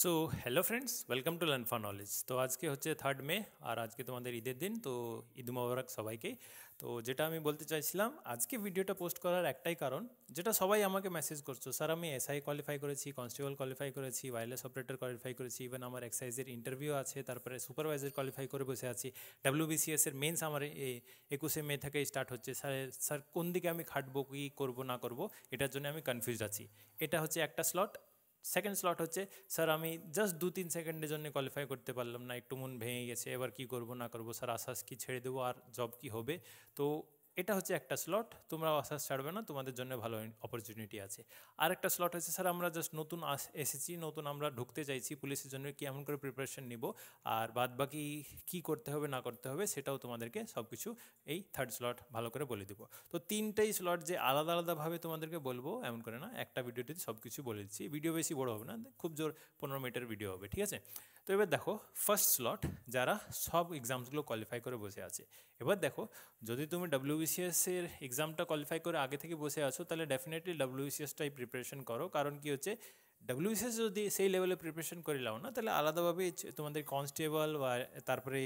so hello friends welcome to learn for knowledge তো আজকে হচ্ছে থার্ড মে আর আজকে তোমাদের ঈদের দিন তো ঈদ মোবারক সবাইকে তো যেটা আমি বলতে চাইছিলাম আজকে ভিডিওটা পোস্ট করার একটাই কারণ যেটা সবাই আমাকে মেসেজ করছো স্যার আমি এসআই কোয়ালিফাই করেছি কনস্টেবল কোয়ালিফাই করেছি ওয়াইলেস অপারেটর কোয়ালিফাই করেছি ইভেন আমার এক্সাইজের ইন্টারভিউ আছে তারপরে সুপারভাইজার কোয়ালিফাই করে বসে আছি ডাব্লিউবিসিএস এর মেন্স আমার একুশে মে থেকে স্টার্ট হচ্ছে স্যার স্যার কোন দিকে আমি খাটবো কী করবো না করবো এটার জন্য আমি কনফিউজ আছি এটা হচ্ছে একটা স্লট सेकंड स्लॉट হচ্ছে স্যার আমি জাস্ট দু তিন সেকেন্ডে জোন क्वालीफाई করতে পারলাম না একটু মন ভেঙে গেছে এবার কি করব না করব স্যার আশাskip ছেড়ে দেব আর জব কি হবে তো এটা হচ্ছে একটা স্লট তোমরা আসা ছাড়বে না তোমাদের জন্য ভালো অপরচুনিটি আছে আর একটা স্লট হচ্ছে স্যার আমরা জাস্ট নতুন এসেছি নতুন আমরা ঢুকতে চাইছি পুলিশের জন্য কি এমন করে প্রিপারেশন নিব আর বাদ বাকি কী করতে হবে না করতে হবে সেটাও তোমাদেরকে সব কিছু এই থার্ড স্লট ভালো করে বলে দেবো তো তিনটাই স্লট যে আলাদা আলাদাভাবে তোমাদেরকে বলবো এমন করে না একটা ভিডিওটিতে সব কিছু বলে দিচ্ছি ভিডিও বেশি বড় হবে না খুব জোর পনেরো মিনিটের ভিডিও হবে ঠিক আছে তো এবার দেখো ফার্স্ট স্লট যারা সব এক্সামসগুলো কোয়ালিফাই করে বসে আছে এবার দেখো যদি তুমি এর এক্সামটা কোয়ালিফাই করে আগে থেকে বসে আছো তাহলে ডেফিনেটলি ডাব্লিউবিসিএসটাই প্রিপারেশন করো কারণ কি হচ্ছে ডাব্লিউবিসিএস যদি সেই লেভেলে প্রিপারেশন করে নাও না তাহলে আলাদাভাবে তোমাদের কনস্টেবল বা তারপরে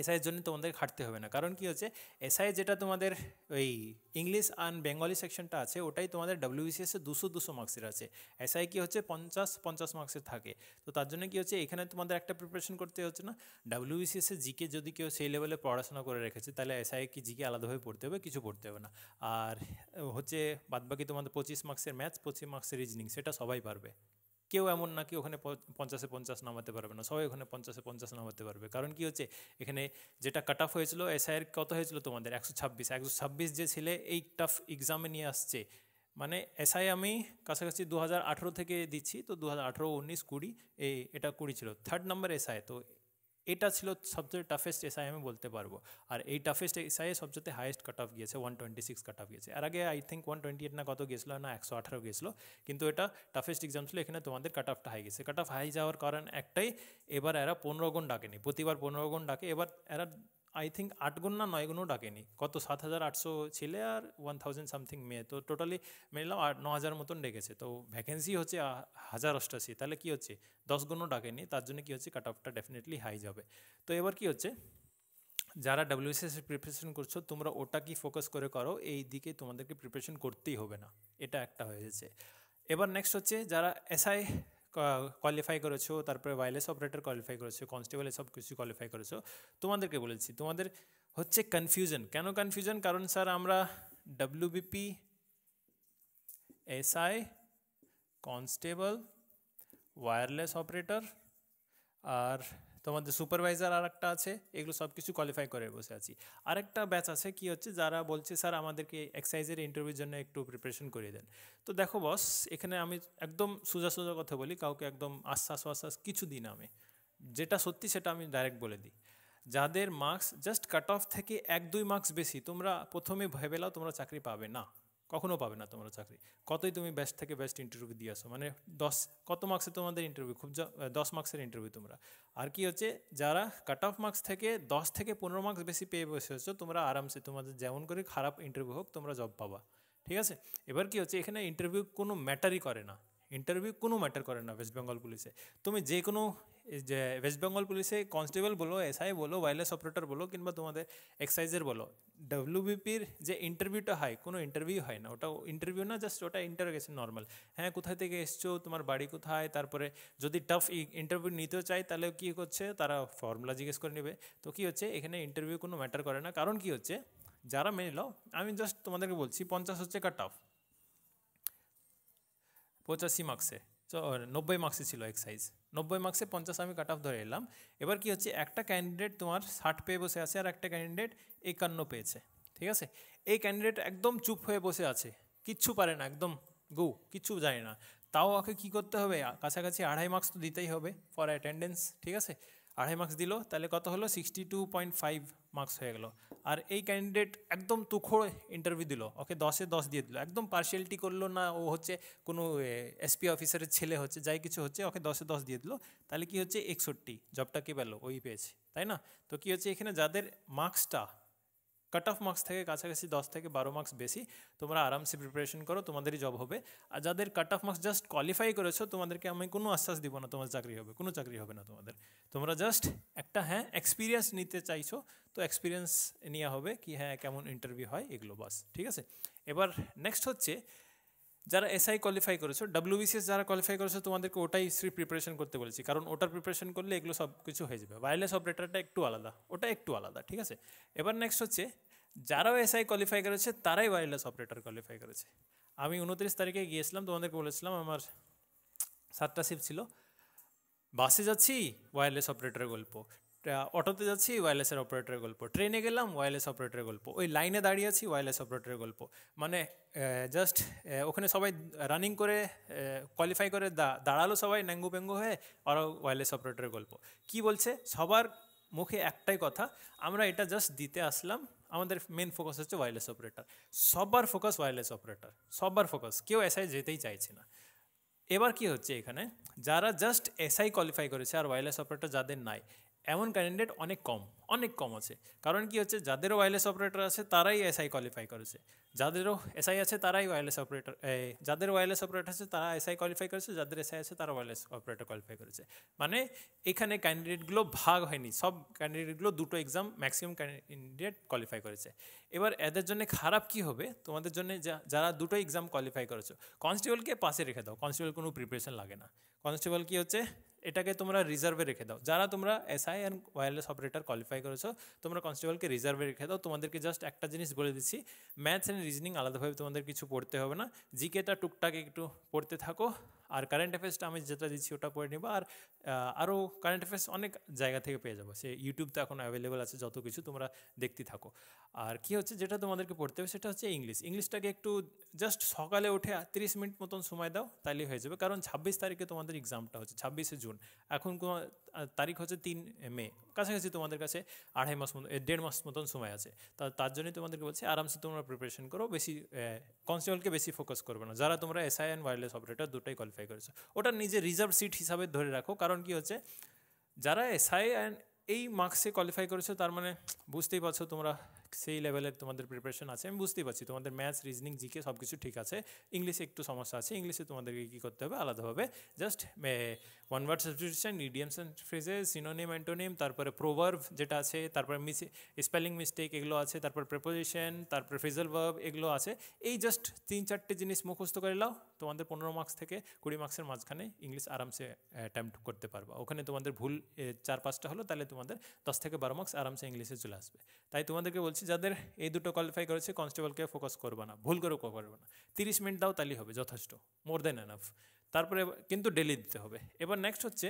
এসআইয়ের জন্য তোমাদের খাটতে হবে না কারণ কি হচ্ছে এসআই যেটা তোমাদের ওই ইংলিশ আর বেঙ্গলি সেকশনটা আছে ওটাই তোমাদের ডব্লিউবিসিএসে দুশো দুশো মার্কসের আছে এসআই কি হচ্ছে পঞ্চাশ পঞ্চাশ মার্কসের থাকে তো তার জন্য কি হচ্ছে এখানে তোমাদের একটা প্রিপারেশন করতে হচ্ছে না ডাব্লিউবিসিএসে জিকে যদি কেউ সেই লেভেলে পড়াশোনা করে রেখেছে তাহলে এসআই কি জিকে আলাদাভাবে পড়তে হবে কিছু পড়তে হবে না আর হচ্ছে বাদবাকি তোমাদের পঁচিশ মার্কসের ম্যাথ পঁচিশ মার্কসের রিজনিং সেটা সবাই পারবে কেউ এমন না কি ওখানে পঞ্চাশে পঞ্চাশ নামাতে পারবে না সবাই ওখানে পঞ্চাশে পঞ্চাশ নামাতে পারবে কারণ কি হচ্ছে এখানে যেটা কাট অফ হয়েছিল এসআইয়ের কত হয়েছিল তোমাদের একশো ছাব্বিশ একশো ছাব্বিশ যে ছেলে এই টাফ এক্সামে নিয়ে আসছে মানে এসআই আমি কাছাকাছি দু হাজার আঠেরো থেকে দিচ্ছি তো দু হাজার আঠেরো উনিশ কুড়ি এই এটা কুড়ি ছিল থার্ড নাম্বার এসআই তো এটা ছিল সবচেয়ে টাফেস্ট এসআইএম বলতে পারবো আর এই টাফেস্ট এসআইএ সবচেয়ে হাইয়েস্ট কাটঅফ গিয়েছে 126 কাটঅফ গিয়েছে আর আগে আই থিংক 128 না কত গেছলো না 118 গেছলো কিন্তু এটা টাফেস্ট এক্সাম ছিল এখানে তোমাদের কাটঅফটা হাই গিয়েছে কাটঅফ হাই যাওয়ার কারণ একটাই এবারে এরা 15 গুণ ডাকে নি প্রতিবার 15 গুণ ডাকে এবারে এরা আই থিঙ্ক আট গুণ না নয় গুণও ডাকেনি কত সাত হাজার আটশো ছেলে আর ওয়ান থাউজেন্ড সামথিং মেয়ে তো টোটালি মিলাম আট ন হাজার মতন ডেকেছে তো ভ্যাকেন্সি হচ্ছে হাজার অষ্টাশি তাহলে কী হচ্ছে দশ গুণও ডাকেনি তার জন্য কী হচ্ছে কাট অফটা ডেফিনেটলি হাই যাবে তো এবার কী হচ্ছে যারা ডাব্লিউসিএস প্রিপারেশন করছো তোমরা ওটা কি ফোকাস করে করো এই দিকে তোমাদেরকে প্রিপারেশন করতেই হবে না এটা একটা হয়ে গেছে এবার নেক্সট হচ্ছে যারা এসআই কোয়ালিফাই করছো তারপরে ওয়্যারলেস অপারেটর কোয়ালিফাই করছো কনস্টেবল সব কিছু কোয়ালিফাই করছো তোমাদেরকে বলেছি তোমাদের হচ্ছে কনফিউশন কেন কনফিউশন কারণ স্যার আমরা WBP SI constable wireless operator আর তোমাদের সুপারভাইজার আর একটা আছে এগুলো সব কিছু কোয়ালিফাই করে বসে আছি আরেকটা ব্যাচ আছে কি হচ্ছে যারা বলছে স্যার আমাদেরকে এক্সাইজের ইন্টারভিউর জন্য একটু প্রিপারেশন করিয়ে দেন তো দেখো বস এখানে আমি একদম সোজা সোজা কথা বলি কাউকে একদম আশ্বাস আশ্বাস কিছু দিন আমি যেটা সত্যি সেটা আমি ডাইরেক্ট বলে দিই যাদের মার্কস জাস্ট কাট অফ থেকে এক দুই মার্কস বেশি তোমরা প্রথমে ভেবে তোমরা চাকরি পাবে না কখনো পাবে না তোমরা চাকরি কতই তুমি বেস্ট থেকে বেস্ট ইন্টারভিউ দিয়ে আসো মানে দশ কত মার্কসে তোমাদের ইন্টারভিউ খুব দশ মার্কসের ইন্টারভিউ তোমরা আর কি হচ্ছে যারা কাট অফ মার্কস থেকে দশ থেকে পনেরো মার্কস বেশি পেয়ে বসে হচ্ছ তোমরা আরামসে তোমাদের যেমন করে খারাপ ইন্টারভিউ হোক তোমরা জব পাবা ঠিক আছে এবার কি হচ্ছে এখানে ইন্টারভিউ কোনো ম্যাটারই করে না ইন্টারভিউ কোনো ম্যাটার করে না ওয়েস্ট বেঙ্গল পুলিশে তুমি যে কোনো যে ওয়েস্ট বেঙ্গল পুলিশে কনস্টেবল বলো এসআই বলো ওয়াইলেস অপারেটর বলো কিংবা তোমাদের এক্সাইজের বলো ডব্লিউবিপির যে ইন্টারভিউটা হয় কোনো ইন্টারভিউ হয় না ওটা ইন্টারভিউ না জাস্ট ওটা ইন্টারোগেশন নর্মাল হ্যাঁ কোথায় থেকে এসছো তোমার বাড়ি কোথায় তারপরে যদি টাফ ইন্টারভিউ নিতেও চাই তাহলে কী হচ্ছে তারা ফর্মুলা জিজ্ঞেস করে নেবে তো কী হচ্ছে এখানে ইন্টারভিউ কোনো ম্যাটার করে না কারণ কী হচ্ছে যারা মেনে নাও আমি জাস্ট তোমাদেরকে বলছি পঞ্চাশ হচ্ছে কাট অফ পঁচাশি মার্কসে নব্বই মার্কসে ছিল এক্সাইজ নব্বই মার্কসে পঞ্চাশ আমি কাট অফ ধরে এলাম এবার কি হচ্ছে একটা ক্যান্ডিডেট তোমার ষাট পেয়ে বসে আছে আর একটা ক্যান্ডিডেট একান্ন পেয়েছে ঠিক আছে এই ক্যান্ডিডেট একদম চুপ হয়ে বসে আছে কিচ্ছু পারে না একদম গো কিচ্ছু জানে না তাও ওকে কী করতে হবে কাছাকাছি আড়াই মার্কস তো দিতেই হবে ফর অ্যাটেন্ডেন্স ঠিক আছে আড়াই মার্কস দিল তাহলে কত হলো sixty two point five marks হয়ে গেল আর এই ক্যান্ডিডেট একদম তুখোড় ইন্টারভিউ দিল ওকে দশে দশ দিয়ে দিল একদম পার্সিয়ালিটি করলো না ও হচ্ছে কোনো এসপি অফিসারের ছেলে হচ্ছে যাই কিছু হচ্ছে ওকে দশে দশ দিয়ে দিল তাহলে কি হচ্ছে একষট্টি জবটা কে পেলো ওই পেয়েছে তাই না তো কি হচ্ছে এখানে যাদের মার্কসটা कटऑफ मार्क्स থেকে 가છા 가ছি 10 থেকে 12 मार्क्स বেশি তোমরা আরামসে प्रिपरेशन করো তোমাদেরই জব হবে আর যাদের কাটঅফ मार्क्स जस्ट क्वालीफाई করেছো তোমাদেরকে আমি কোনো আশ্বাস দিব না তোমাদের চাকরি হবে কোনো চাকরি হবে না তোমাদের তোমরা जस्ट একটা হ্যাঁ এক্সপেরিয়েন্স নিতে চাইছো তো এক্সপেরিয়েন্স এনিয়া হবে কি হ্যাঁ কেমন ইন্টারভিউ হয় এগোলো বাস ঠিক আছে এবার नेक्स्ट হচ্ছে যারা এসআই কোয়ালিফাই করেছো ডাব্লিউবিসিএস যারা কোয়ালিফাই করেছো তোমাদেরকে ওটাই শ্রী প্রিপারেশন করতে বলেছি কারণ ওটার প্রিপারেশন করলে এগুলো সব কিছু হয়ে যাবে ওয়্যারলেস অপারেটারটা একটু আলাদা ওটা একটু আলাদা ঠিক আছে এবার নেক্সট হচ্ছে যারাও এসআই কোয়ালিফাই করেছে তারাই ওয়্যারলেস অপারেটার কোয়ালিফাই করেছে আমি উনত্রিশ তারিখে গিয়েছিলাম তোমাদেরকে বলেছিলাম আমার সাতটা শিফট ছিল বাসে যাচ্ছি ওয়্যারলেস অপারেটারের গল্প অটোতে যাচ্ছি ওয়ারলেসের অপারেটরের গল্প ট্রেনে গেলাম ওয়ারলেস অপারেটরের গল্প ওই লাইনে দাঁড়িয়ে আছি ওয়ারলেস অপারেটরের গল্প মানে জাস্ট ওখানে সবাই রানিং করে কোয়ালিফাই করে দাঁড়ালো সবাই ন্যাঙ্গু প্যাঙ্গু হয়ে আরও ওয়ারলেস অপারেটরের গল্প কি বলছে সবার মুখে একটাই কথা আমরা এটা জাস্ট দিতে আসলাম আমাদের মেন ফোকাস হচ্ছে ওয়ারলেস অপারেটর সবার ফোকাস ওয়ারলেস অপারেটর সবার ফোকাস কেউ এসআই যেতেই চাইছে না এবার কি হচ্ছে এখানে যারা জাস্ট এসআই কোয়ালিফাই করেছে আর ওয়ারলেস অপারেটর যাদের নাই এমন ক্যান্ডিডেট অনেক কম অনেক কম আছে কারণ কি হচ্ছে যাদেরও ওয়ারলেস অপারেটর আছে তারাই এসআই কোয়ালিফাই করেছে যাদেরও এসআই আছে তারাই ওয়ারলেস অপারেটর যাদের ওয়ারলেস অপারেটর আছে তারা এসআই কোয়ালিফাই করেছে যাদের এসআই আছে তারা ওয়ারলেস অপারেটর কোয়ালিফাই করেছে মানে এখানে ক্যান্ডিডেটগুলো ভাগ হয়নি সব ক্যান্ডিডেটগুলো দুটো এক্সাম ম্যাক্সিমাম ক্যান্ডিডেট কোয়ালিফাই করেছে এবার এদের জন্য খারাপ কি হবে তোমাদের জন্য যারা দুটো এক্সাম কোয়ালিফাই করেছো কনস্টেবলকে পাশে রেখে দাও কনস্টেবল কোনো প্রিপারেশন লাগে না কনস্টেবল কি হচ্ছে এটাকে তোমরা রিজার্ভে রেখে দাও যারা তোমরা SI and wireless operator qualify করেছো তোমরা কনস্টেবলকে রিজার্ভে রেখে দাও তোমাদেরকে জাস্ট একটা জিনিস বলে দিচ্ছি ম্যাথস অ্যান্ড রিজনিং আলাদাভাবে তোমাদের কিছু পড়তে হবে না জিকেটা টুকটাক একটু পড়তে থাকো আর কারেন্ট অ্যাফেয়ার্সটা আমি যেটা দিচ্ছি ওটা করে নেবো আর আরও কারেন্ট অ্যাফেয়ার্স অনেক জায়গা থেকে পেয়ে যাবো সে ইউটিউব তো এখন অ্যাভেলেবেল আছে যত কিছু তোমরা দেখতে থাকো আর কি হচ্ছে যেটা তোমাদেরকে পড়তে হবে সেটা হচ্ছে ইংলিশ ইংলিশটাকে একটু জাস্ট সকালে উঠে তিরিশ মিনিট মতন সময় দাও তাহলে হয়ে যাবে কারণ ছাব্বিশ তারিখে তোমাদের এক্সামটা হচ্ছে ছাব্বিশে জুন এখন তারিখ হচ্ছে তিন মে কাছাকাছি তোমাদের কাছে আড়াই মাস মতো দেড় মাস মতন সময় আছে তা তার জন্যই তোমাদেরকে বলছি আরামসে তোমরা প্রিপারেশন করো বেশি কনস্টেবলকে বেশি ফোকাস করবে না যারা তোমরা এসআই অ্যান্ড ওয়ারলেস অপারেটর দুটোই কোয়ালিফাই করেছো ওটা নিজে রিজার্ভ সিট হিসাবে ধরে রাখো কারণ কি হচ্ছে যারা এসআই অ্যান্ড এই মার্কসে কোয়ালিফাই করেছো তার মানে বুঝতেই পারছো তোমরা সেই লেভেলের তোমাদের প্রিপারেশন আছে আমি বুঝতেই পারছি তোমাদের ম্যাথস রিজনিং জিকে সব কিছু ঠিক আছে ইংলিশে একটু সমস্যা আছে ইংলিশে তোমাদেরকে কী করতে হবে আলাদাভাবে just one word substitution idioms and phrases synonym antonym তারপরে প্রোভার্ভ যেটা আছে তারপরে মিস স্পেলিং মিস্টেক এগুলো আছে তারপর প্রেপোজিশন তারপর ফ্রেজাল ভার্ব এগুলো আছে এই জাস্ট তিন চারটে জিনিস মুখস্থ করে নাও তোমাদের পনেরো মার্কস থেকে কুড়ি মার্কসের মাঝখানে ইংলিশ আরামসে অ্যাটেম্প করতে পারবা ওখানে তোমাদের ভুল চার পাঁচটা হলো তাহলে তোমাদের দশ থেকে বারো মার্কস আরামসে ইংলিশে চলে আসবে তাই তোমাদেরকে বলছি বলছি যাদের এই দুটো কোয়ালিফাই করেছে কনস্টেবলকে ফোকাস করবে না ভুল করেও করবে না তিরিশ মিনিট দাও তাহলেই হবে যথেষ্ট মোর দেন এনাফ তারপরে কিন্তু ডেলি দিতে হবে এবার নেক্সট হচ্ছে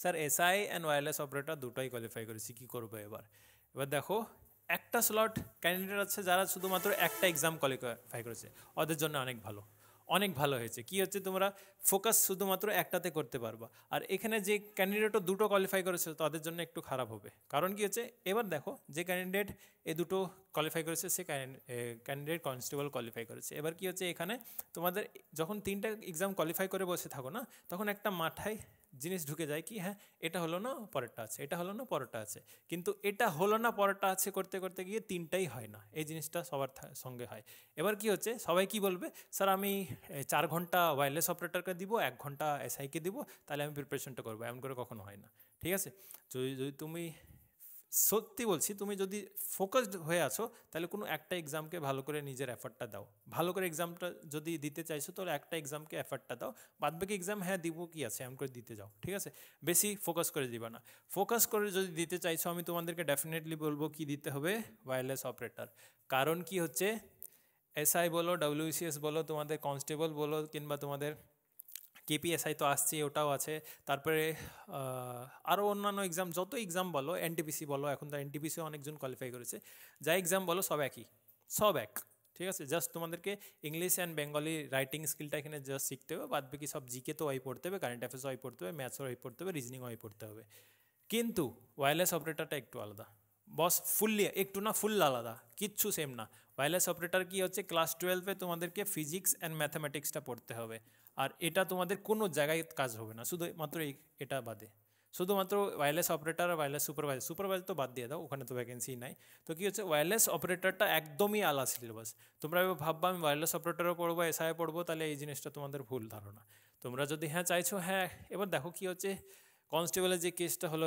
sir SI and wireless operator দুটোই কোয়ালিফাই করেছি কী করবো এবার এবার দেখো একটা স্লট ক্যান্ডিডেট আছে যারা শুধুমাত্র একটা এক্সাম কোয়ালিফাই করেছে ওদের জন্য অনেক ভালো অনেক ভালো হয়েছে কি হচ্ছে তোমরা ফোকাস শুধুমাত্র একটাতে করতে পারবা আর এখানে যে ক্যান্ডিডেটও দুটো কোয়ালিফাই করেছে তাদের জন্য একটু খারাপ হবে কারণ কি হচ্ছে এবার দেখো যে ক্যান্ডিডেট এ দুটো কোয়ালিফাই করেছে সে ক্যান্ডিডেট কনস্টেবল কোয়ালিফাই করেছে এবার কি হচ্ছে এখানে তোমাদের যখন তিনটা এক্সাম কোয়ালিফাই করে বসে থাকো না তখন একটা মাথায় জিনিস ঢুকে যায় কি হ্যাঁ এটা হলো না পরেরটা আছে এটা হলো না পরেরটা আছে কিন্তু এটা হলো না পরেরটা আছে করতে করতে গিয়ে তিনটাই হয় না এই জিনিসটা সবার সঙ্গে হয় এবার কি হচ্ছে সবাই কি বলবে স্যার আমি চার ঘন্টা ওয়্যারলেস অপারেটরকে দিব এক ঘন্টা এসআইকে দিব তাহলে আমি প্রিপারেশনটা করবো এমন করে কখনো হয় না ঠিক আছে যদি তুমি সত্যি বলছি তুমি যদি ফোকাসড হয়ে আছো তাহলে কোনো একটা এক্সামকে ভালো করে নিজের এফার্টটা দাও ভালো করে এক্সামটা যদি দিতে চাইছো তাহলে একটা এক্সামকে এফার্টটা দাও বাদবাকি এক্সাম হ্যাঁ দিব কি আছে এমন করে দিতে যাও ঠিক আছে বেশি ফোকাস করে দিবা না ফোকাস করে যদি দিতে চাইছো আমি তোমাদেরকে ডেফিনেটলি বলবো কি দিতে হবে ওয়্যারলেস অপারেটর কারণ কি হচ্ছে এসআই বলো ডাব্লিউসিএস বলো তোমাদের কনস্টেবল বলো কিংবা তোমাদের কেপিএসআই তো আসছে ওটাও আছে তারপরে আরও অন্যান্য এক্সাম যত এক্সাম বলো এনটিপিসি বলো এখন তো এনটিপিসিও অনেকজন কোয়ালিফাই করেছে যা এক্সাম বলো সব একই সব এক ঠিক আছে জাস্ট তোমাদেরকে ইংলিশ অ্যান্ড বেঙ্গলি রাইটিং স্কিলটা এখানে জাস্ট শিখতে হবে বাদ বাকি সব জিকে তো ওই পড়তে হবে কারেন্ট অ্যাফেয়ার্স ওই পড়তে হবে ম্যাথস ওই পড়তে হবে রিজনিং ওই পড়তে হবে কিন্তু ওয়্যারলেস অপারেটারটা একটু আলাদা বস ফুললি একটু না ফুল আলাদা কিচ্ছু সেম না ওয়্যারলেস অপারেটার কি হচ্ছে ক্লাস টুয়েলভে তোমাদেরকে ফিজিক্স অ্যান্ড ম্যাথামেটিক্সটা পড়তে হবে আর এটা তোমাদের কোনো জায়গায় কাজ হবে না শুধু মাত্র এটা বাদে শুধুমাত্র ওয়ারলেস অপারেটার আর ওয়ারলেস সুপারভাইজার সুপারভাইজার তো বাদ দিয়ে দাও ওখানে তো ভ্যাকেন্সি নাই তো কী হচ্ছে ওয়ারলেস অপারেটারটা একদমই আলাদা সিলেবাস তোমরা এবার ভাববো আমি ওয়্যারলেস অপারেটারও পড়বো এসআই পড়বো তাহলে এই জিনিসটা তোমাদের ভুল ধারণা তোমরা যদি হ্যাঁ চাইছো হ্যাঁ এবার দেখো কী হচ্ছে কনস্টেবলের যে কেসটা হলো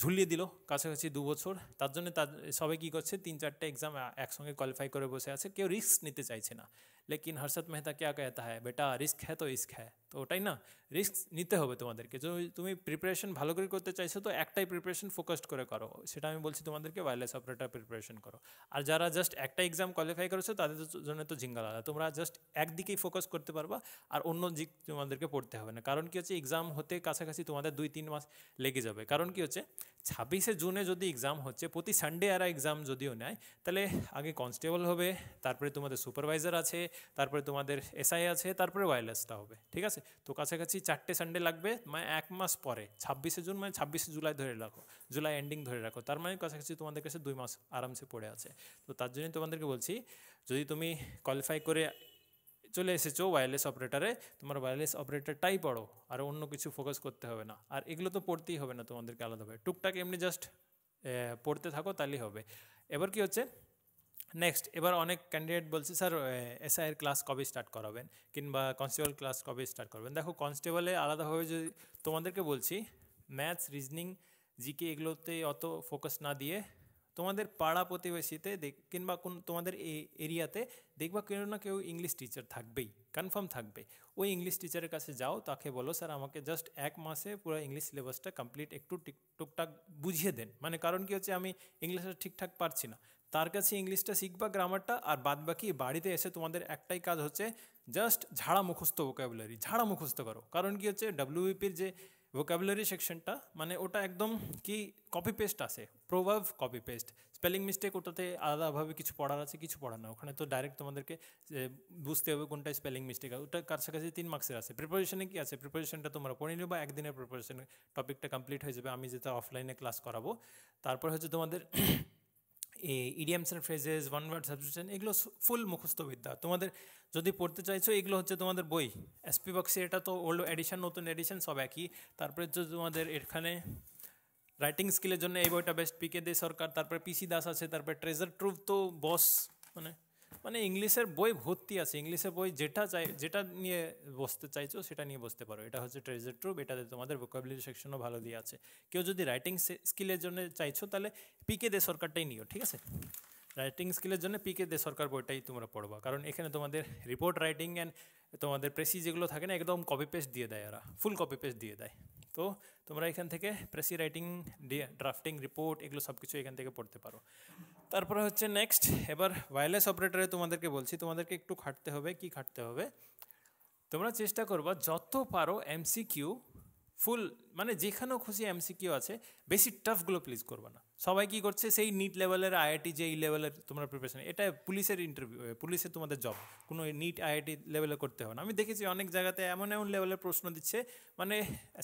ঝুলিয়ে দিল কাছাকাছি দু বছর তার জন্য তার সবাই কী করছে তিন চারটে এক্সাম একসঙ্গে কোয়ালিফাই করে বসে আছে কেউ রিস্ক নিতে চাইছে না লেকিন হর্ষদ মেহতা ক্যা কেতা হ্যাঁ বেটা রিস্ক হ্যাঁ তো রিস্ক হ্যাঁ তো ওটাই না রিস্ক নিতে হবে তোমাদেরকে যদি তুমি প্রিপারেশন ভালো করে করতে চাইছো তো একটাই প্রিপারেশন ফোকাসড করে করো সেটা আমি বলছি তোমাদেরকে ওয়ারলেস অপারেটার প্রিপারেশন করো আর যারা জাস্ট একটা এক্সাম কোয়ালিফাই করেছো তাদের জন্য তো জিঙ্গাল আলাদা তোমরা জাস্ট একদিকেই ফোকাস করতে পারবা আর অন্য দিক তোমাদেরকে পড়তে হবে না কারণ কি হচ্ছে এক্সাম হতে কাছাকাছি তোমাদের দুই তিন মাস লেগে যাবে কারণ কি হচ্ছে ছাব্বিশে জুনে যদি এক্সাম হচ্ছে প্রতি সানডে আর এক্সাম যদিও নেয় তাহলে আগে কনস্টেবল হবে তারপরে তোমাদের সুপারভাইজার আছে তারপরে তোমাদের এসআই আছে তারপরে ওয়ারলেসটা হবে ঠিক আছে তো কাছাকাছি চারটে সানডে লাগবে মানে এক মাস পরে ছাব্বিশে জুন মানে ছাব্বিশে জুলাই ধরে রাখো জুলাই এন্ডিং ধরে রাখো তার মানে কাছাকাছি তোমাদের কাছে দুই মাস আরামসে পড়ে আছে তো তার জন্যই তোমাদেরকে বলছি যদি তুমি কোয়ালিফাই করে চলে এসেছো ওয়্যারলেস অপারেটারে তোমার ওয়্যারলেস অপারেটারটাই পড়ো আর অন্য কিছু ফোকাস করতে হবে না আর এগুলো তো পড়তেই হবে না তোমাদেরকে আলাদাভাবে টুকটাক এমনি জাস্ট পড়তে থাকো তাহলেই হবে এবার কি হচ্ছে নেক্সট এবার অনেক ক্যান্ডিডেট বলছে স্যার এসআইয়ের ক্লাস কবে স্টার্ট করাবেন কিংবা কনস্টেবল ক্লাস কবে স্টার্ট করবেন দেখো কনস্টেবলে আলাদাভাবে যদি তোমাদেরকে বলছি ম্যাথস রিজনিং জিকে এগুলোতে অত ফোকাস না দিয়ে তোমাদের পাড়া প্রতিবেশীতে দেখ কিংবা কোন তোমাদের এই এরিয়াতে দেখবা কেউ না কেউ ইংলিশ টিচার থাকবেই কনফার্ম থাকবে ওই ইংলিশ টিচারের কাছে যাও তাকে বলো স্যার আমাকে জাস্ট এক মাসে পুরো ইংলিশ সিলেবাসটা কমপ্লিট একটু টুকটাক বুঝিয়ে দেন মানে কারণ কি হচ্ছে আমি ইংলিশটা ঠিকঠাক পারছি না তার কাছে ইংলিশটা শিখবা গ্রামারটা আর বাদ বাকি বাড়িতে এসে তোমাদের একটাই কাজ হচ্ছে জাস্ট ঝাড়া মুখস্থ ভোকাবুলারি ঝাড়া মুখস্থ করো কারণ কি হচ্ছে ডাব্লিউপির e যে ভোকাবুলারি সেকশনটা মানে ওটা একদম কি কপি পেস্ট আছে প্রভাব কপি পেস্ট স্পেলিং মিস্টেক ওটাতে আলাদাভাবে কিছু পড়ার আছে কিছু পড়ার না ওখানে তো ডাইরেক্ট তোমাদেরকে বুঝতে হবে কোনটা স্পেলিং মিস্টেক ওটা কাছাকাছি তিন মার্কসের আছে প্রিপারেশনে কি আছে প্রিপারেশনটা তোমরা পড়ে নিও বা একদিনের প্রিপারেশন টপিকটা কমপ্লিট হয়ে যাবে আমি যেটা অফলাইনে ক্লাস করাবো তারপর হচ্ছে তোমাদের idioms and phrases one word substitution এগুলো ফুল মুখস্থবিদ্যা তোমাদের যদি পড়তে চাইছো এগুলো হচ্ছে তোমাদের বই এসপি বক্সে এটা তো ওল্ড এডিশন নতুন এডিশন সব একই তারপরে যদি তোমাদের এখানে রাইটিং স্কিলের জন্য এই বইটা বেস্ট পিকে দে সরকার তারপরে পিসি দাস আছে তারপরে ট্রেজার ট্রুভ তো বস মানে মানে ইংলিশের বই ভর্তি আছে ইংলিশের বই যেটা চাই যেটা নিয়ে বসতে চাইছো সেটা নিয়ে বসতে পারো এটা হচ্ছে ট্রেজার ট্রুপ এটাতে তোমাদের ভোকাবিলিটি সেকশনও ভালো দিয়ে আছে কেউ যদি রাইটিং স্কিলের জন্য চাইছো তাহলে পিকে দে সরকারটাই নিও ঠিক আছে রাইটিং স্কিলের জন্য পিকে দে সরকার বইটাই তোমরা পড়বা কারণ এখানে তোমাদের রিপোর্ট রাইটিং অ্যান্ড তোমাদের প্রেসি যেগুলো থাকে না একদম কপি পেস্ট দিয়ে দেয় ওরা ফুল কপি পেস্ট দিয়ে দেয় তো তোমরা এখান থেকে প্রেসি রাইটিং ড্রাফটিং রিপোর্ট এগুলো সব কিছু এখান থেকে পড়তে পারো তারপরে হচ্ছে নেক্সট এবার ওয়াইলেস অপারেটরে তোমাদেরকে বলছি তোমাদেরকে একটু খাটতে হবে কি খাটতে হবে তোমরা চেষ্টা করবা যত পারো এমসিকিউ ফুল মানে যেখানেও খুশি এমসিকিউ আছে বেশি টাফগুলো প্লিজ করবে না সবাই কি করছে সেই নিট লেভেলের আইআইটি যে এই লেভেলের তোমরা প্রিপারেশন এটা পুলিশের ইন্টারভিউ পুলিশের তোমাদের জব কোনো নিট আইআইটি লেভেলে করতে হবে না আমি দেখেছি অনেক জায়গাতে এমন এমন লেভেলের প্রশ্ন দিচ্ছে মানে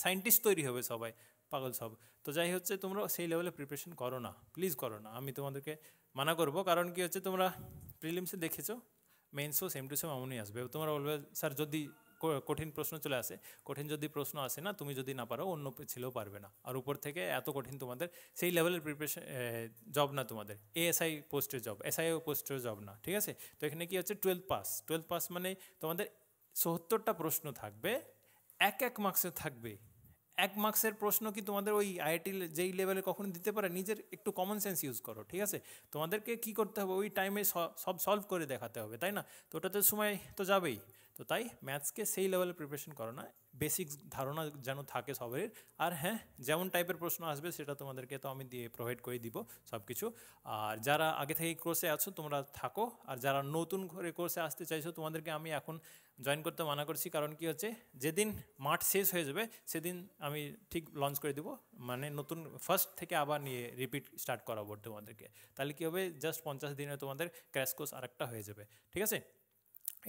সায়েন্টিস্ট তৈরি হবে সবাই পাগল সব তো যাই হচ্ছে তোমরা সেই লেভেলে প্রিপারেশন করো না প্লিজ করো না আমি তোমাদেরকে মানা করব কারণ কি হচ্ছে তোমরা প্রিলিমসে দেখেছো মেন্সও সেম টু সেম এমনই আসবে তোমরা বলবে স্যার যদি কঠিন প্রশ্ন চলে আসে কঠিন যদি প্রশ্ন আসে না তুমি যদি না পারো অন্য ছেলেও পারবে না আর উপর থেকে এত কঠিন তোমাদের সেই লেভেলের প্রিপারেশন জব না তোমাদের এএসআই পোস্টের জব এসআইও পোস্টের জব না ঠিক আছে তো এখানে কি হচ্ছে টুয়েলভ পাস টুয়েলভ পাস মানে তোমাদের সত্তরটা প্রশ্ন থাকবে এক এক মার্কসে থাকবে এক মার্কসের প্রশ্ন কি তোমাদের ওই আইআইটি যেই লেভেলে কখনো দিতে পারে নিজের একটু কমন সেন্স ইউজ করো ঠিক আছে তোমাদেরকে কি করতে হবে ওই টাইমে সব সলভ করে দেখাতে হবে তাই না তো ওটাতে সময় তো যাবেই তো তাই ম্যাথসকে সেই লেভেলে প্রিপারেশন করো না বেসিক ধারণা যেন থাকে সবারই আর হ্যাঁ যেমন টাইপের প্রশ্ন আসবে সেটা তোমাদেরকে তো আমি দিয়ে প্রোভাইড করে দিব সব কিছু আর যারা আগে থেকে কোর্সে আছো তোমরা থাকো আর যারা নতুন করে কোর্সে আসতে চাইছো তোমাদেরকে আমি এখন জয়েন করতে মানা করছি কারণ কি হচ্ছে যেদিন মাঠ শেষ হয়ে যাবে সেদিন আমি ঠিক লঞ্চ করে দেবো মানে নতুন ফার্স্ট থেকে আবার নিয়ে রিপিট স্টার্ট করাবো তোমাদেরকে তাহলে কী হবে জাস্ট পঞ্চাশ দিনে তোমাদের ক্র্যাশ কোর্স আরেকটা হয়ে যাবে ঠিক আছে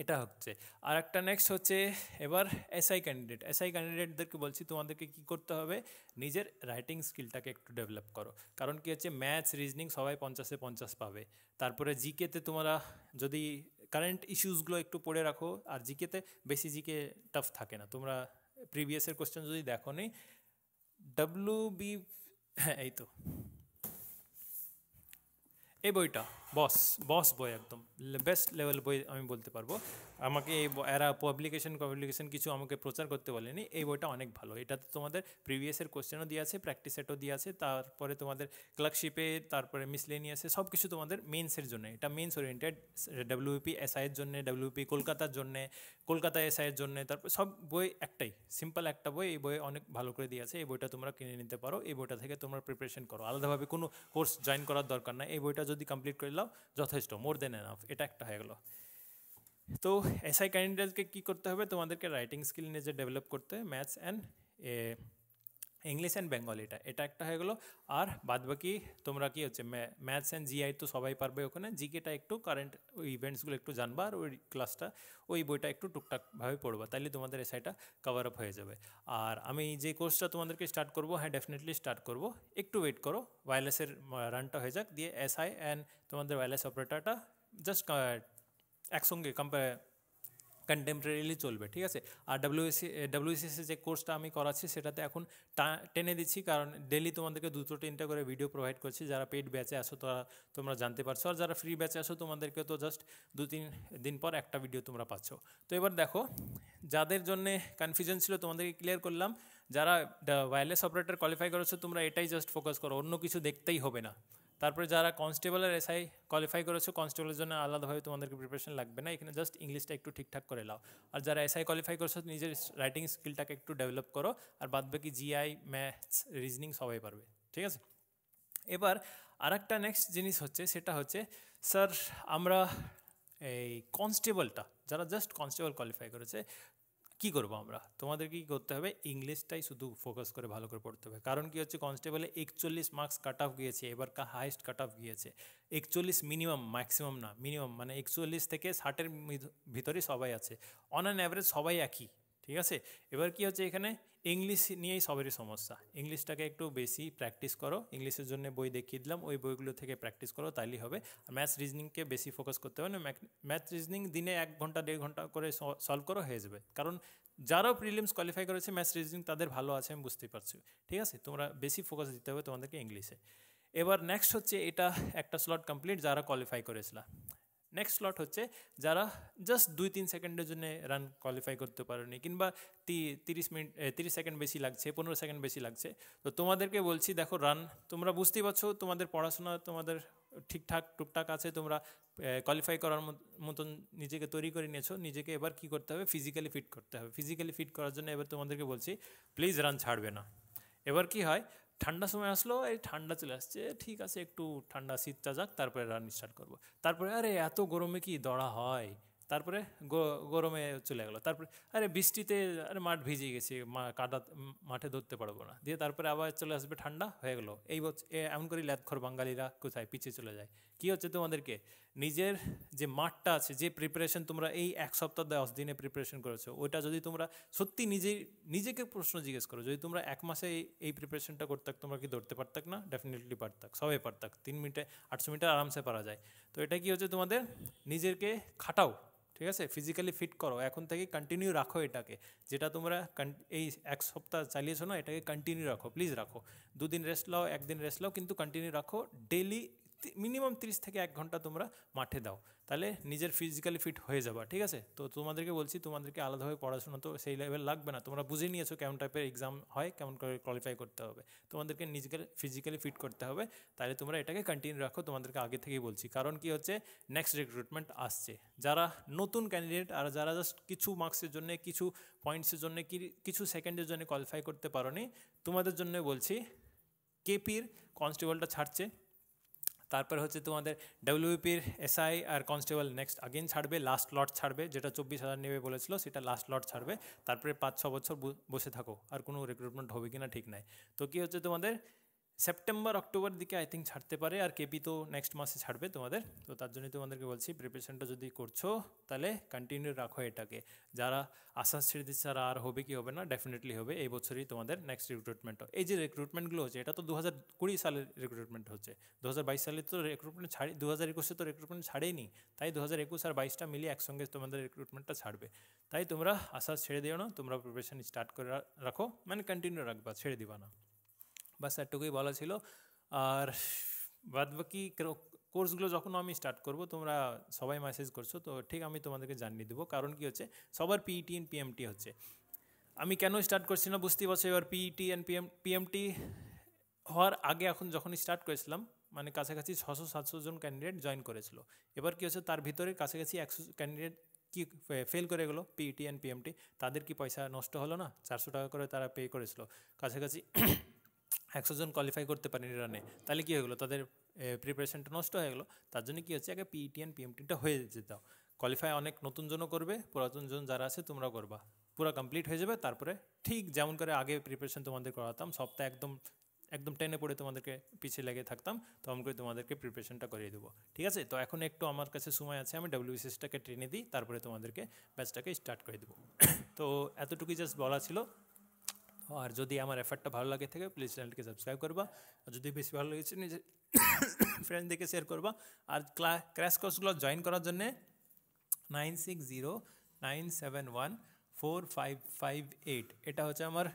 এটা হচ্ছে আর একটা নেক্সট হচ্ছে এবার এসআই ক্যান্ডিডেট এসআই ক্যান্ডিডেটদেরকে বলছি তোমাদেরকে কি করতে হবে নিজের রাইটিং স্কিলটাকে একটু ডেভেলপ করো কারণ কি হচ্ছে ম্যাথস রিজনিং সবাই পঞ্চাশে পঞ্চাশ পাবে তারপরে জিকেতে তোমরা যদি কারেন্ট ইস্যুসগুলো একটু পড়ে রাখো আর জিকেতে বেশি জিকে টাফ থাকে না তোমরা প্রিভিয়াসের কোশ্চেন যদি দেখো নি ডাব্লু বি হ্যাঁ এই তো এই বইটা বস বস বই একদম বেস্ট লেভেল বই আমি বলতে পারবো আমাকে এই এরা পাবলিকেশন পাবলিকেশন কিছু আমাকে প্রচার করতে বলেনি এই বইটা অনেক ভালো এটাতে তোমাদের প্রিভিয়াসের কোশ্চেনও দিয়ে আছে প্র্যাকটিস সেটও দিয়ে আছে তারপরে তোমাদের ক্লার্কশিপে তারপরে মিসলেনিয়াসে সব কিছু তোমাদের মেন্সের জন্য এটা মেন্স ওরিয়েন্টেড ডাব্লিউপি এসআইয়ের জন্য ডাব্লিউপি কলকাতার জন্য কলকাতা এসআইয়ের জন্য তারপর সব বই একটাই সিম্পল একটা বই এই বই অনেক ভালো করে দিয়ে আছে এই বইটা তোমরা কিনে নিতে পারো এই বইটা থেকে তোমরা প্রিপারেশন করো আলাদাভাবে কোনো কোর্স জয়েন করার দরকার না এই বইটা যদি কমপ্লিট করে যথেষ্ট মোর দ্যান এনাফ এটাকটা হয়ে গেল তো এসআই कैंडिडेट्स কে কি করতে হবে তোমাদেরকে রাইটিং স্কিল নেজে ডেভেলপ করতে maths and English and Bengal এটা এটা একটা হয়ে গেলো আর বাদ বাকি তোমরা কি হচ্ছে ম্যাথস অ্যান্ড জিআই তো সবাই পারবে ওখানে জিকেটা একটু কারেন্ট ওই ইভেন্টসগুলো একটু জানবা আর ওই ক্লাসটা ওই বইটা একটু টুকটাকভাবে পড়বা তাহলে তোমাদের এসআইটা কভার আপ হয়ে যাবে আর আমি যে কোর্সটা তোমাদেরকে স্টার্ট করবো হ্যাঁ ডেফিনেটলি স্টার্ট করবো একটু ওয়েট করো ওয়ারলেসের রানটা হয়ে যাক দিয়ে এসআই অ্যান্ড তোমাদের ওয়ারলেস অপারেটারটা জাস্ট একসঙ্গে কম্পে কন্টেম্পোরারিলি চলবে ঠিক আছে আর ডাব্লিউএসি ডাব্লিউ যে কোর্সটা আমি করাচ্ছি সেটাতে এখন টেনে দিচ্ছি কারণ ডেলি তোমাদেরকে দুটো তিনটা করে ভিডিও প্রোভাইড করছি যারা পেড ব্যাচে আসো তারা তোমরা জানতে পারছো আর যারা ফ্রি ব্যাচে আসো তোমাদেরকে তো জাস্ট দু তিন দিন পর একটা ভিডিও তোমরা পাচ্ছ তো এবার দেখো যাদের জন্যে কনফিউজন ছিল তোমাদেরকে ক্লিয়ার করলাম যারা ওয়্যারলেস অপারেটর কোয়ালিফাই করেছো তোমরা এটাই জাস্ট ফোকাস করো অন্য কিছু দেখতেই হবে না তারপরে যারা কনস্টেবল আর এসআই কোয়ালিফাই করেছো কনস্টেবলের জন্য আলাদাভাবে তোমাদেরকে প্রিপারেশন লাগবে না এখানে জাস্ট ইংলিশটা একটু ঠিকঠাক করে নাও আর যারা এসআই কোয়ালিফাই করেছো নিজের রাইটিং স্কিলটাকে একটু ডেভেলপ করো আর বাদ বাকি জিআই ম্যাথস রিজনিং সবাই পারবে ঠিক আছে এবার আর একটা নেক্সট জিনিস হচ্ছে সেটা হচ্ছে স্যার আমরা এই কনস্টেবলটা যারা জাস্ট কনস্টেবল কোয়ালিফাই করেছে কি করবো আমরা তোমাদেরকে কী করতে হবে ইংলিশটাই শুধু ফোকাস করে ভালো করে পড়তে হবে কারণ কি হচ্ছে কনস্টেবলে একচল্লিশ মার্কস কাট অফ গিয়েছে এবার কা হাইস্ট কাট অফ গিয়েছে একচল্লিশ মিনিমাম ম্যাক্সিমাম না মিনিমাম মানে একচল্লিশ থেকে ষাটের ভিতরে সবাই আছে অন অ্যান অ্যাভারেজ সবাই একই ঠিক আছে এবার কি হচ্ছে এখানে ইংলিশ নিয়েই সবারই সমস্যা ইংলিশটাকে একটু বেশি প্র্যাকটিস করো ইংলিশের জন্য বই দেখিয়ে দিলাম ওই বইগুলো থেকে প্র্যাকটিস করো তাইলেই হবে আর ম্যাথস রিজনিংকে বেশি ফোকাস করতে হবে না ম্যাথ রিজনিং দিনে এক ঘন্টা দেড় ঘন্টা করে সলভ করো হয়ে যাবে কারণ যারাও প্রিলিমস কোয়ালিফাই করেছে ম্যাথস রিজনিং তাদের ভালো আছে আমি বুঝতেই পারছি ঠিক আছে তোমরা বেশি ফোকাস দিতে হবে তোমাদেরকে ইংলিশে এবার নেক্সট হচ্ছে এটা একটা স্লট কমপ্লিট যারা কোয়ালিফাই করেছিল নেক্সট স্লট হচ্ছে যারা জাস্ট দুই তিন সেকেন্ডের জন্য রান কোয়ালিফাই করতে পারেনি কিংবা তিরিশ মিনিট তিরিশ সেকেন্ড বেশি লাগছে পনেরো সেকেন্ড বেশি লাগছে তো তোমাদেরকে বলছি দেখো রান তোমরা বুঝতেই পারছো তোমাদের পড়াশোনা তোমাদের ঠিকঠাক টুকটাক আছে তোমরা কোয়ালিফাই করার মতন নিজেকে তৈরি করে নিয়েছো নিজেকে এবার কি করতে হবে ফিজিক্যালি ফিট করতে হবে ফিজিক্যালি ফিট করার জন্য এবার তোমাদেরকে বলছি প্লিজ রান ছাড়বে না এবার কি হয় ঠান্ডার সময় আসলো এই ঠান্ডা চলে আসছে ঠিক আছে একটু ঠান্ডা শীতটা যাক তারপরে রান স্টার্ট করবো তারপরে আরে এত গরমে কি দড়া হয় তারপরে গরমে চলে গেলো তারপরে আরে বৃষ্টিতে আরে মাঠ ভিজে গেছে কাটা মাঠে ধরতে পারবো না দিয়ে তারপরে আবার চলে আসবে ঠান্ডা হয়ে গেলো এই বছর এমন করে ল্যাদখর বাঙালিরা কোথায় পিছিয়ে চলে যায় কী হচ্ছে তোমাদেরকে নিজের যে মাঠটা আছে যে প্রিপারেশন তোমরা এই এক সপ্তাহ দশ দিনে প্রিপারেশন করেছো ওইটা যদি তোমরা সত্যি নিজেই নিজেকে প্রশ্ন জিজ্ঞেস করো যদি তোমরা এক মাসে এই এই প্রিপারেশনটা করতাক তোমরা কি ধরতে পারতাক না ডেফিনেটলি পারতাক সবাই পারতাক তিন মিনিটে আটশো মিটার আরামসে পারা যায় তো এটা কি হচ্ছে তোমাদের নিজেকে খাটাও ঠিক আছে ফিজিক্যালি ফিট করো এখন থেকে কন্টিনিউ রাখো এটাকে যেটা তোমরা এই এক সপ্তাহ চালিয়েছো না এটাকে কন্টিনিউ রাখো প্লিজ রাখো দুদিন রেস্ট লাও একদিন রেস্ট লাও কিন্তু কন্টিনিউ রাখো ডেলি মিনিমাম তিরিশ থেকে এক ঘন্টা তোমরা মাঠে দাও তাহলে নিজের ফিজিক্যালি ফিট হয়ে যাবা ঠিক আছে তো তোমাদেরকে বলছি তোমাদেরকে আলাদাভাবে পড়াশোনা তো সেই লেভেল লাগবে না তোমরা বুঝে নিয়েছো কেমন টাইপের এক্সাম হয় কেমন করে কোয়ালিফাই করতে হবে তোমাদেরকে নিজেকে ফিজিক্যালি ফিট করতে হবে তাহলে তোমরা এটাকে কন্টিনিউ রাখো তোমাদেরকে আগে থেকেই বলছি কারণ কি হচ্ছে নেক্সট রিক্রুটমেন্ট আসছে যারা নতুন ক্যান্ডিডেট আর যারা জাস্ট কিছু মার্কসের জন্য কিছু পয়েন্টসের জন্য কিছু সেকেন্ডের জন্য কোয়ালিফাই করতে পারো তোমাদের জন্য বলছি কেপির কনস্টেবলটা ছাড়ছে তারপর হচ্ছে তোমাদের ডাব্লিউপির e এসআই আর কনস্টেবল নেক্সট আগেন ছাড়বে লাস্ট লট ছাড়বে যেটা চব্বিশ হাজার নেবে বলেছিল সেটা লাস্ট লট ছাড়বে তারপরে পাঁচ ছ বছর বসে থাকো আর কোনো রিক্রুটমেন্ট হবে কি না ঠিক নাই তো কী হচ্ছে তোমাদের সেপ্টেম্বর অক্টোবর দিকে আই থিঙ্ক ছাড়তে পারে আর কেপি তো নেক্সট মাসে ছাড়বে তোমাদের তো তার জন্যই তোমাদেরকে বলছি প্রিপারেশনটা যদি করছো তাহলে কন্টিনিউ রাখো এটাকে যারা আশ্বাস ছেড়ে দিচ্ছে আর আর হবে কি হবে না ডেফিনেটলি হবে এই বছরই তোমাদের নেক্সট রিক্রুটমেন্ট এই যে রিক্রুটমেন্টগুলো হচ্ছে এটা তো দু হাজার কুড়ি সালের রিক্রুটমেন্ট হচ্ছে দু হাজার বাইশ সালে তো রিক্রুটমেন্ট ছাড়ি দু হাজার একুশে তো রিক্রুটমেন্ট ছাড়েনি তাই দু হাজার একুশ আর বাইশটা মিলিয়ে একসঙ্গে তোমাদের রিক্রুটমেন্টটা ছাড়বে তাই তোমরা আশ্বাস ছেড়ে দিও না তোমরা প্রিপারেশন স্টার্ট করে রাখো মানে কন্টিনিউ রাখবা ছেড়ে দিবা না বাস এটুকুই বলা ছিল আর বাদ বাকি কোর্সগুলো যখন আমি স্টার্ট করব তোমরা সবাই মেসেজ করছো তো ঠিক আমি তোমাদেরকে জানিয়ে দেবো কারণ কি হচ্ছে সবার পিইটি এন্ড পিএমটি হচ্ছে আমি কেন স্টার্ট করছি না বুঝতেই পারছো এবার পিইটি অ্যান্ড পিএম পিএমটি হওয়ার আগে এখন যখন স্টার্ট করেছিলাম মানে কাছাকাছি ছশো সাতশো জন ক্যান্ডিডেট জয়েন করেছিল এবার কী হচ্ছে তার ভিতরে কাছাকাছি একশো ক্যান্ডিডেট কি ফেল করে গেলো পিইটি অ্যান্ড পিএমটি তাদের কি পয়সা নষ্ট হলো না চারশো টাকা করে তারা পে করেছিল কাছাকাছি একশো জন কোয়ালিফাই করতে পারেনি রানে তাহলে কী হয়ে গেলো তাদের প্রিপারেশনটা নষ্ট হয়ে গেলো তার জন্য কী হচ্ছে আগে পিইটিএন পিএমটিটা e হয়ে যেতে দাও কোয়ালিফাই অনেক নতুন জনও করবে পুরাতন জন যারা আছে তোমরা করবা পুরো কমপ্লিট হয়ে যাবে তারপরে ঠিক যেমন করে আগে প্রিপারেশন তোমাদের করাতাম সপ্তাহে একদম একদম টেনে পড়ে তোমাদেরকে পিছিয়ে লেগে থাকতাম তখন করে তোমাদেরকে প্রিপারেশনটা করিয়ে দেবো ঠিক আছে তো এখন একটু আমার কাছে সময় আছে আমি ডাব্লিউবিসিএসটাকে ট্রেনে দিই তারপরে তোমাদেরকে ব্যাচটাকে স্টার্ট করে দেবো তো এতটুকুই জাস্ট বলা ছিল और यदि हमें इफेक्ट तो ভালো লাগে থেকে প্লিজ চ্যানেল কে সাবস্ক্রাইব করবা আর যদি বেশি ভালো লাগিছনি फ्रेंड्स देखे शेयर করবা আর ক্র্যাশ কোর্স গুলো জয়েন করার জন্য 9609714558 এটা হচ্ছে আমার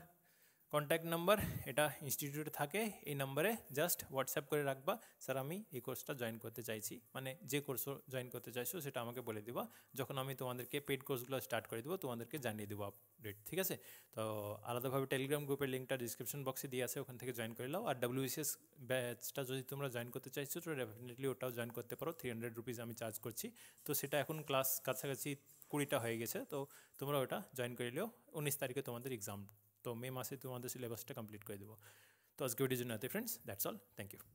কন্ট্যাক্ট নাম্বার এটা ইনস্টিটিউটে থাকে এই নাম্বারে জাস্ট হোয়াটসঅ্যাপ করে রাখবা স্যার আমি এই কোর্সটা জয়েন করতে চাইছি মানে যে কোর্স জয়েন করতে চাইছো সেটা আমাকে বলে দিবা যখন আমি তোমাদেরকে পেড কোর্সগুলো স্টার্ট করে দেবো তোমাদেরকে জানিয়ে দেবো আপডেট ঠিক আছে তো আলাদাভাবে টেলিগ্রাম গ্রুপের লিঙ্কটা ডিসক্রিপশন বক্সে দিয়ে আছে ওখান থেকে জয়েন করে নাও আর ডাব্লিউএসএস ব্যাচটা যদি তোমরা জয়েন করতে চাইছো তো ডেফিনেটলি ওটাও জয়েন করতে পারো থ্রি হান্ড্রেড রুপিস আমি চার্জ করছি তো সেটা এখন ক্লাস কাছাকাছি কুড়িটা হয়ে গেছে তো তোমরা ওটা জয়েন করে নিও উনিশ তারিখে তোমাদের এক্সাম তো মেমাসে টু হানড্রেড সিলেবাসটা কমপ্লিট কই দিব তো আসকিউডিজ নাতে friends that's all thank you